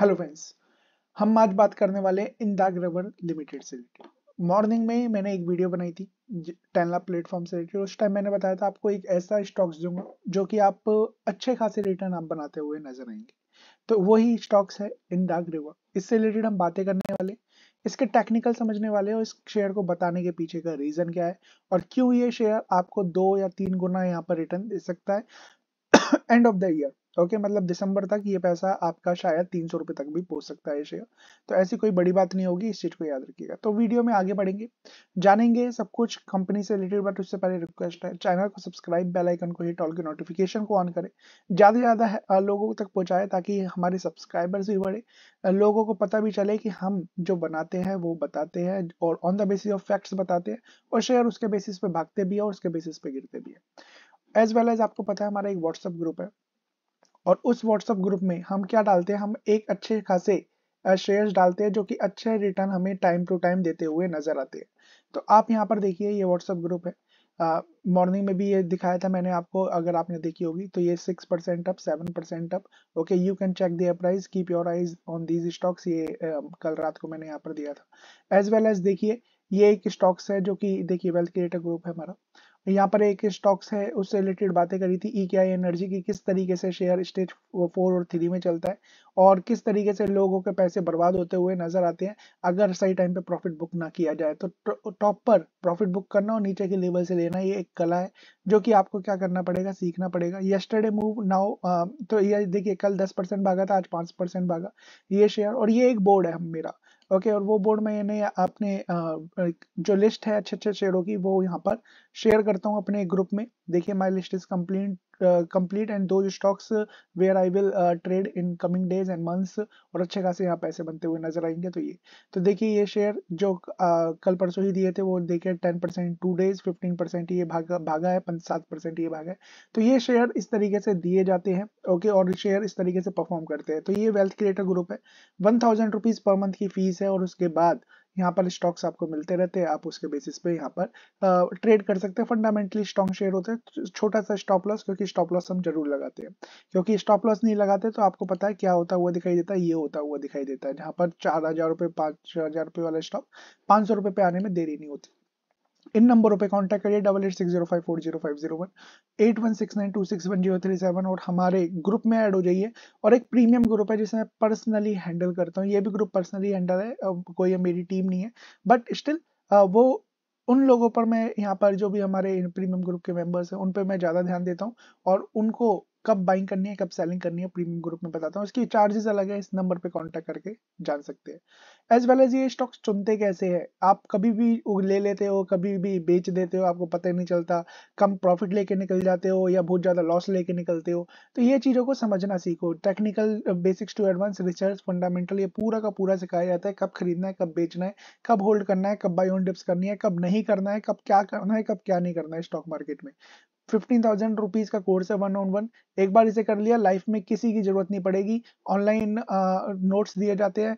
Hello friends हम आज बात करने वाले इंदाग रबर लिमिटेड से रिलेटेड मॉर्निंग में मैंने एक वीडियो बनाई थी टेनला प्लेटफॉर्म से रिलेटेड उस टाइम मैंने बताया था आपको एक ऐसा स्टॉक्स दूंगा जो कि आप अच्छे खासे रिटर्न आप बनाते हुए नजर आएंगे तो वही स्टॉक्स है इंदाग रिवर इससे रिलेटेड हम बातें करने वाले इसके टेक्निकल समझने वाले और इस शेयर को बताने के पीछे का रीजन क्या है और क्यों ये शेयर आपको दो या तीन गुना यहाँ पर रिटर्न दे सकता है end of the year okay तो okay, मतलब दिसंबर तक ये पैसा आपका शायद तीन सौ रुपए तक भी पहुंच सकता है शेयर तो ऐसी कोई बड़ी बात नहीं होगी इस चीज को याद रखिएगा तो वीडियो में आगे बढ़ेंगे जानेंगे सब कुछ कंपनी से रिलेटेड बट उससे पहले रिक्वेस्ट है चैनल को सब्सक्राइब बेल आइकन को हिट ऑल के नोटिफिकेशन को ऑन करें ज्यादा से ज्यादा लोगों तक पहुंचाए ताकि हमारे सब्सक्राइबर्स भी बढ़े लोगों को पता भी चले कि हम जो बनाते हैं वो बताते हैं और on the basis of facts बताते हैं और शेयर उसके बेसिस पे भागते भी है और उसके बेसिस पे गिरते भी है एज वेल एज आपको पता है हमारा एक व्हाट्सएप ग्रुप है और उस व्हाट्सएप ग्रुप में हम क्या डालते हैं हम एक अच्छे खासे शेयर्स डालते हैं जो कि अच्छे रिटर्न हमें टाइम टू टाइम देते हुए नजर आते हैं तो आप यहाँ पर देखिए ये व्हाट्सएप ग्रुप है मॉर्निंग में भी ये दिखाया था मैंने आपको अगर आपने देखी होगी तो ये six percent up seven percent up okay you can check their price keep your eyes on these stocks ये uh, कल रात को मैंने यहाँ पर दिया था एज वेल एज देखिए ये एक स्टॉक्स है जो कि देखिए वेल्थ क्रिएटर ग्रुप है हमारा यहाँ पर एक स्टॉक्स है उससे रिलेटेड बातें करी थी ई e एनर्जी की किस तरीके से शेयर स्टेज फोर और थ्री में चलता है और किस तरीके से लोगों के पैसे बर्बाद होते हुए नजर आते हैं अगर सही टाइम पे प्रॉफिट बुक ना किया जाए तो टॉप पर प्रॉफिट बुक करना और नीचे के लेवल से लेना ये एक कला है जो कि आपको क्या करना पड़ेगा सीखना पड़ेगा यस्टरडे मूव नाउ तो ये देखिए कल दस परसेंट भागा था आज पाँच परसेंट भागा ये शेयर और ये एक बोर्ड है मेरा ओके okay, और वो बोर्ड मैंने अपने जो लिस्ट है अच्छे अच्छे शेयरों की वो यहाँ पर शेयर करता हूँ अपने ग्रुप में देखिए my list is complete complete and दो stocks where I will trade in coming days and months और अच्छे खासे यहाँ पैसे बनते हुए नजर आएंगे तो ये तो देखिए ये शेयर जो uh, कल परसों ही दिए थे वो देखिए ten percent two days fifteen percent ये भागा भागा है सात परसेंट ये भागा है तो ये शेयर इस तरीके से दिए जाते हैं ओके और शेयर इस तरीके से परफॉर्म करते हैं तो ये वेल्थ क्रिएटर ग्रुप है one thousand rupees per month की फीस है और उसके बाद यहाँ पर स्टॉक्स आपको मिलते रहते हैं आप उसके बेसिस पे यहाँ पर ट्रेड कर सकते हैं फंडामेंटली स्ट्रॉन्ग शेयर होते हैं छोटा सा स्टॉप लॉस क्योंकि स्टॉप लॉस हम जरूर लगाते हैं क्योंकि स्टॉप लॉस नहीं लगाते तो आपको पता है क्या होता हुआ दिखाई देता है ये होता हुआ दिखाई देता है जहाँ पर चार हजार रुपये पाँच हजार रुपये वाला स्टॉक पाँच सौ रुपये पे आने में देरी नहीं होती इन नंबरों पे कांटेक्ट करिए double eight six zero five four zero five zero one eight one six nine two six one zero three seven और हमारे ग्रुप में ऐड हो जाइए और एक प्रीमियम ग्रुप है जिसे मैं पर्सनली हैंडल करता हूँ ये भी ग्रुप पर्सनली हैंडल है कोई मेरी टीम नहीं है बट स्टिल वो उन लोगों पर मैं यहाँ पर जो भी हमारे प्रीमियम ग्रुप के मेंबर्स हैं उन पर मैं ज़्यादा ध्यान देता हूँ और उनको कब बाइंग करनी है कब सेलिंग करनी है प्रीमियम ग्रुप में बताता हूँ इसकी चार्जेस अलग है इस नंबर पे कांटेक्ट करके जान सकते हैं एज वेल एज ये स्टॉक्स चुनते कैसे हैं आप कभी भी ले लेते हो कभी भी बेच देते हो आपको पता ही नहीं चलता कम प्रॉफिट लेके निकल जाते हो या बहुत ज़्यादा लॉस लेके निकलते हो तो ये चीज़ों को समझना सीखो technical basics to advance research fundamental ये पूरा का पूरा सिखाया जाता है कब खरीदना है कब बेचना है कब होल्ड करना है कब बाई ऑन डिप्स करनी है कब नहीं करना है कब क्या करना है कब क्या नहीं करना है स्टॉक मार्केट में फिफ्टीन थाउजेंड रुपीज का कोर्स है वन ऑन वन एक बार इसे कर लिया लाइफ में किसी की जरूरत नहीं पड़ेगी ऑनलाइन नोट्स दिए जाते हैं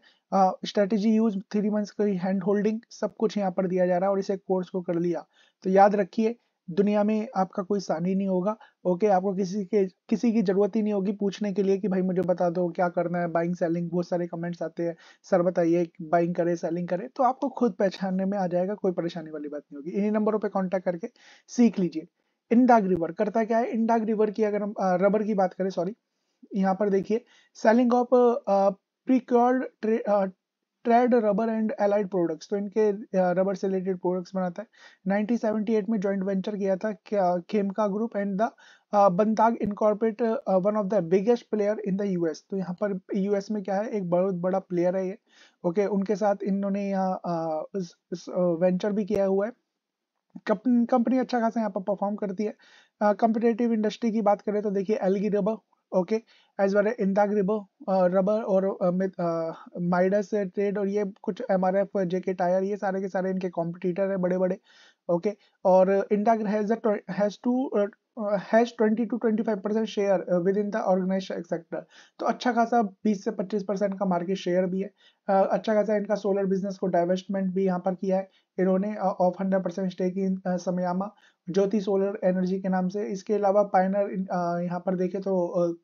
स्ट्रेटेजी यूज थ्री मंथ्स की हैंड होल्डिंग सब कुछ यहाँ पर दिया जा रहा है और इसे कोर्स को कर लिया तो याद रखिए दुनिया में आपका कोई सानी नहीं होगा ओके आपको किसी के किसी की जरूरत ही नहीं होगी पूछने के लिए कि भाई मुझे बता दो क्या करना है बाइंग सेलिंग बहुत सारे कमेंट्स आते हैं सर बताइए बाइंग करे सेलिंग करे तो आपको खुद पहचानने में आ जाएगा कोई परेशानी वाली बात नहीं होगी इन्हीं नंबरों पर कॉन्टेक्ट करके सीख लीजिए इंडाग रिवर करता क्या है इंडाग रिवर की अगर हम रबर की बात करें सॉरी यहाँ पर देखिए selling of precured trade rubber and allied products तो इनके रबर से रिलेटेड प्रोडक्ट्स बनाता है 1978 में जॉइंट वेंचर किया था Khemka group and the Bandag incorporate one of the biggest player in the US तो यहाँ पर यूएस में क्या है एक बहुत बड़ा प्लेयर है ये ओके okay, उनके साथ इन्होंने यहाँ वेंचर भी किया हुआ है कंपनी अच्छा खासा यहाँ पर परफॉर्म करती है कंपिटेटिव uh, इंडस्ट्री की बात करें तो देखिए Elgi rubber okay as well Indag रिबर रबर और माइडस uh, ट्रेड और ये कुछ M R F JK tyre ये सारे के सारे इनके कॉम्पिटिटर है बड़े बड़े ओके okay? और Indag has two has twenty two twenty five percent share within the organise sector तो अच्छा खासा बीस से पच्चीस परसेंट का मार्केट शेयर भी है uh, अच्छा खासा इनका सोलर बिजनेस को डाइवेस्टमेंट भी यहाँ पर किया है इन्होंने off hundred percent stake in समयामा ज्योति सोलर एनर्जी के नाम से इसके अलावा पाइनर यहाँ पर देखें तो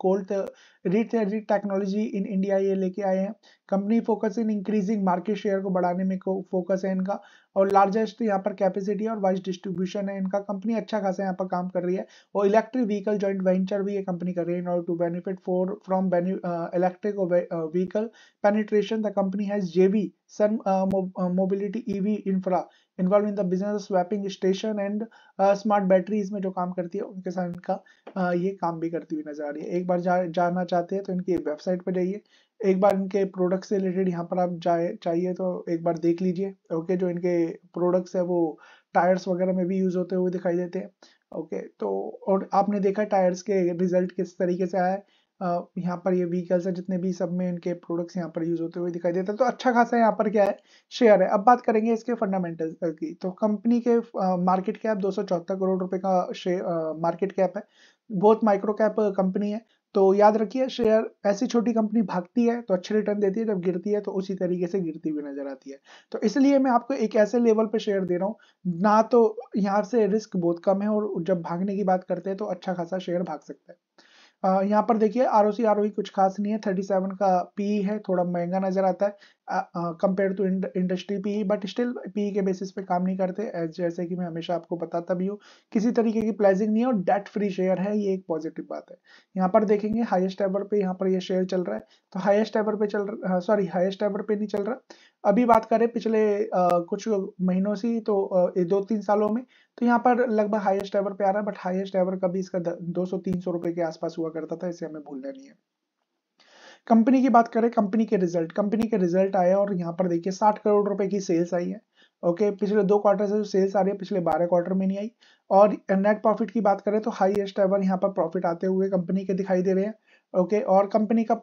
Colt energy technology in India ये लेके आए हैं company focus in increasing market share को बढ़ाने में फोकस है इनका और लार्जेस्ट तो यहाँ पर कैपेसिटी है और वाइस डिस्ट्रीब्यूशन है इनका कंपनी अच्छा खासा यहाँ पर काम कर रही है और इलेक्ट्रिक व्हीकल जॉइंट वेंचर भी ये कंपनी कर रही है in order to benefit for from electric vehicle penetration the company has JB Sun mobility EV infra involve in the business swapping station and smart batteries में जो काम करती है उनके साथ इनका uh, ये काम भी करती हुई नजर आ रही है एक बार जा, जानना चाहते हैं तो इनकी वेबसाइट पर जाइए एक बार इनके प्रोडक्ट से रिलेटेड यहाँ पर आप जाए चाहिए तो एक बार देख लीजिए ओके जो इनके प्रोडक्ट्स है वो टायर्स वगैरह में भी यूज होते हुए दिखाई देते हैं ओके तो और आपने देखा टायर्स के रिजल्ट किस तरीके से आया है यहाँ पर ये व्हीकल्स है जितने भी सब में इनके प्रोडक्ट्स यहाँ पर यूज होते हुए दिखाई देते हैं तो अच्छा खासा यहाँ पर क्या है शेयर है अब बात करेंगे इसके फंडामेंटल की तो कंपनी के मार्केट कैप दो करोड़ रुपए का मार्केट कैप है बहुत माइक्रो कैप कंपनी है तो याद रखिए शेयर ऐसी छोटी कंपनी भागती है तो अच्छे रिटर्न देती है जब गिरती है तो उसी तरीके से गिरती हुई नजर आती है तो इसलिए मैं आपको एक ऐसे लेवल पे शेयर दे रहा हूँ ना तो यहाँ से रिस्क बहुत कम है और जब भागने की बात करते हैं तो अच्छा खासा शेयर भाग सकता है यहाँ पर देखिए आर ओ सी कुछ खास नहीं है थर्टी सेवन का पी है थोड़ा महंगा नजर आता है compare to industry P but still P के बेसिस पे काम नहीं करते जैसे कि मैं हमेशा आपको बताता भी हूँ किसी तरीके की प्लाइजिंग नहीं है और डेट फ्री शेयर है ये एक पॉजिटिव बात है यहाँ पर देखेंगे हाइस्ट एवर पे यहाँ पर ये यह शेयर चल रहा है तो हाइस्ट एवर पे चल रहा सॉरी हाइस्ट एवर पे नहीं चल रहा अभी बात करें पिछले कुछ महीनों से तो दो तीन सालों में तो यहाँ पर लगभग हाईएस्ट एवर पे आ रहा है बट हाईएस्ट एवर का इसका दो सौ तीन सौ रुपए के आसपास हुआ करता था इसे हमें भूलना नहीं है कंपनी की बात करें कंपनी के रिजल्ट कंपनी के रिजल्ट आया और यहाँ पर देखिए साठ करोड़ रुपए की सेल्स आई है ओके पिछले दो क्वार्टर से जो सेल्स आ रही है पिछले बारह क्वार्टर में नहीं आई और नेट प्रॉफिट की बात करें तो हाईएस्ट एवर यहाँ पर प्रॉफिट आते हुए कंपनी के दिखाई दे रहे हैं ओके okay, और कंपनी का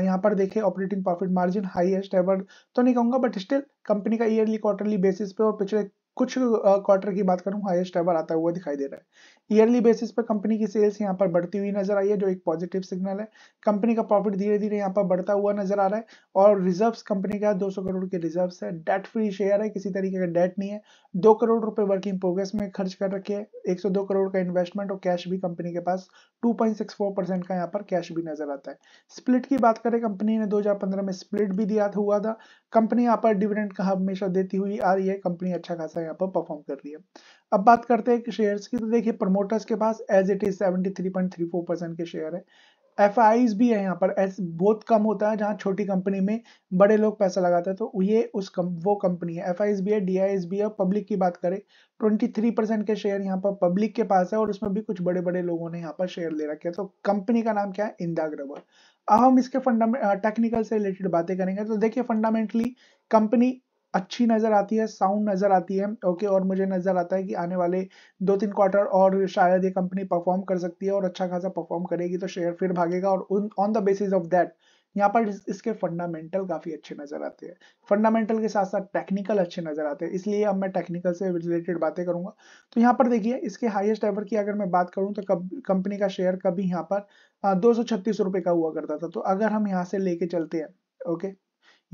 यहाँ पर देखें operating profit margin highest ever तो नहीं कहूंगा बट स्टिल कंपनी का ईयरली क्वार्टरली बेसिस पे और पिछले कुछ क्वार्टर की बात करूँ हाईएस्ट एवर आता हुआ दिखाई दे रहा है ईयरली बेसिस पर कंपनी की सेल्स यहाँ पर बढ़ती हुई नजर आई है जो एक पॉजिटिव सिग्नल है कंपनी का प्रॉफिट धीरे धीरे यहाँ पर बढ़ता हुआ नजर आ रहा है और रिजर्व्स कंपनी का 200 करोड़ के रिजर्व्स है डेट फ्री शेयर है किसी तरीके का डेट नहीं है दो करोड़ रुपए वर्किंग प्रोग्रेस में खर्च कर रखे है एक करोड़ का इन्वेस्टमेंट और कैश भी कंपनी के पास टू परसेंट का यहाँ पर कैश भी नजर आता है स्प्लिट की बात करें कंपनी ने दो में स्प्लिट भी दिया हुआ था कंपनी यहाँ पर डिविडेंड का हमेशा देती हुई आ रही है कंपनी अच्छा खासा यहाँ पर परफॉर्म कर रही है अब बात करते हैं शेयर्स की तो देखिए प्रमोटर्स के पास एज इट इज 73.34 परसेंट के शेयर है एफ भी है यहाँ पर एस बहुत कम होता है जहाँ छोटी कंपनी में बड़े लोग पैसा लगाते हैं तो ये उस कम, वो कंपनी है एफ भी है डी भी है पब्लिक की बात करें 23 परसेंट के शेयर यहाँ पर पब्लिक के पास है और उसमें भी कुछ बड़े बड़े लोगों ने यहाँ पर शेयर ले रखे तो कंपनी का नाम क्या है इंदा ग्रवर अब हम इसके फंडामें टेक्निकल से रिलेटेड बातें करेंगे तो देखिए फंडामेंटली कंपनी अच्छी नज़र आती है साउंड नज़र आती है ओके और मुझे नज़र आता है कि आने वाले दो तीन क्वार्टर और शायद ये कंपनी परफॉर्म कर सकती है और अच्छा खासा परफॉर्म करेगी तो शेयर फिर भागेगा और on the basis of that यहाँ पर इसके फंडामेंटल काफ़ी अच्छे नज़र आते हैं फंडामेंटल के साथ साथ टेक्निकल अच्छे नज़र आते हैं इसलिए अब मैं टेक्निकल से रिलेटेड बातें करूंगा तो यहाँ पर देखिए इसके हाईएस्ट एवर की अगर मैं बात करूँ तो कब कंपनी का शेयर कभी यहाँ पर दो सौ का हुआ करता था तो अगर हम यहाँ से लेके चलते हैं ओके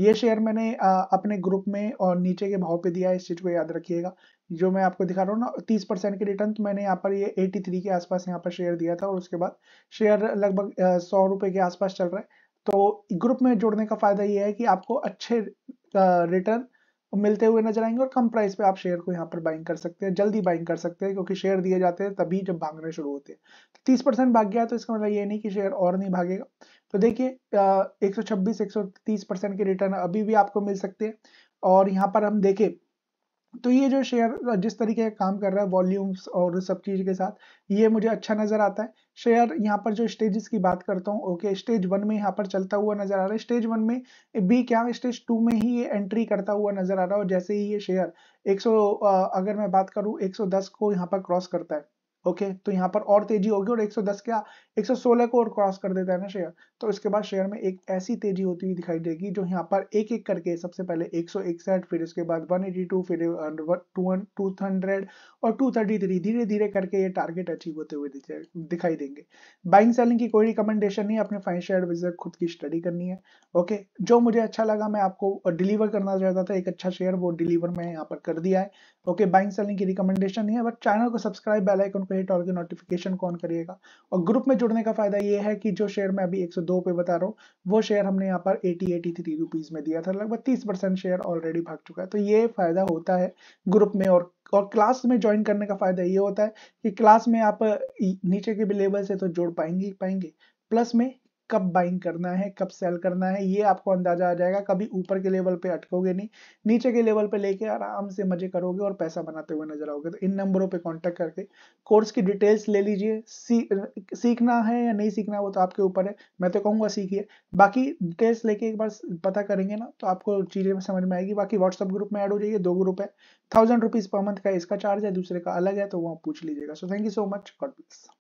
ये शेयर मैंने आ, अपने ग्रुप में और नीचे के भाव पे दिया है इस चीज को याद रखिएगा जो मैं आपको दिखा रहा हूँ ना तीस परसेंट के रिटर्न तो मैंने यहाँ पर ये एटी थ्री के आसपास यहाँ पर शेयर दिया था और उसके बाद शेयर लगभग सौ रुपए के आसपास चल रहा है तो ग्रुप में जुड़ने का फायदा ये है कि आपको अच्छे रिटर्न मिलते हुए नजर आएंगे और कम प्राइस पे आप शेयर को यहाँ पर बाइंग कर सकते हैं जल्दी बाइंग कर सकते हैं क्योंकि शेयर दिए जाते हैं तभी जब भागने शुरू होते हैं तो तीस परसेंट भाग गया तो इसका मतलब ये नहीं कि शेयर और नहीं भागेगा तो देखिए 126 130 परसेंट के रिटर्न अभी भी आपको मिल सकते हैं और यहाँ पर हम देखें तो ये जो शेयर जिस तरीके का काम कर रहा है वॉल्यूम्स और सब चीज के साथ ये मुझे अच्छा नजर आता है शेयर यहाँ पर जो स्टेजेस की बात करता हूँ ओके स्टेज वन में यहाँ पर चलता हुआ नजर आ रहा है स्टेज वन में बी क्या स्टेज टू में ही ये एंट्री करता हुआ नजर आ रहा है और जैसे ही ये शेयर एक अगर मैं बात करूँ एक को यहाँ पर क्रॉस करता है ओके okay, तो यहाँ पर और तेजी होगी और 110 क्या 116 को और क्रॉस कर देता है ना शेयर तो इसके बाद शेयर में एक ऐसी तेजी होती हुई दिखाई देगी जो यहाँ पर एक एक करके सबसे पहले एक फिर इसके बाद 182 फिर टू हंड्रेड और 233 धीरे धीरे करके ये टारगेट अचीव होते हुए दिखाई देंगे बाइंग सेलिंग की कोई रिकमेंडेशन नहीं अपने फाइनेंशियल एडवाइजर खुद की स्टडी करनी है ओके जो मुझे अच्छा लगा मैं आपको डिलीवर करना चाहता था एक अच्छा शेयर वो डिलीवर मैं यहाँ पर कर दिया है ओके बाइंग सेलिंग की रिकमेंडेशन नहीं है बट चैनल को सब्सक्राइब बेलाइकन को हिट और नोटिफिकेशन कौन करिएगा और ग्रुप में जुड़ने का फायदा ये है कि जो शेयर में अभी एक दो पे बता रहा हूँ वो शेयर हमने यहाँ पर एटी एटी थ्री रुपीज में दिया था लगभग तीस परसेंट शेयर ऑलरेडी भाग चुका है तो ये फायदा होता है ग्रुप में और और क्लास में ज्वाइन करने का फायदा ये होता है कि क्लास में आप नीचे के भी लेवल से तो जोड़ पाएंगे ही पाएंगे प्लस में कब बाइंग करना है कब सेल करना है ये आपको अंदाजा आ जाएगा कभी ऊपर के लेवल पे अटकोगे नहीं नीचे के लेवल पे लेके आराम से मजे करोगे और पैसा बनाते हुए नजर आओगे तो इन नंबरों पे कांटेक्ट करके कोर्स की डिटेल्स ले लीजिए सी, सीखना है या नहीं सीखना वो तो आपके ऊपर है मैं तो कहूंगा सीखिए बाकी डिटेल्स लेके एक बार पता करेंगे ना तो आपको चीज़ें समझ में आएगी बाकी व्हाट्सअप ग्रुप में एड हो जाइए दो ग्रुप है थाउजेंड रुपीज़ पर मंथ का इसका चार्ज है दूसरे का अलग है तो वहाँ पूछ लीजिएगा so thank you so much God bless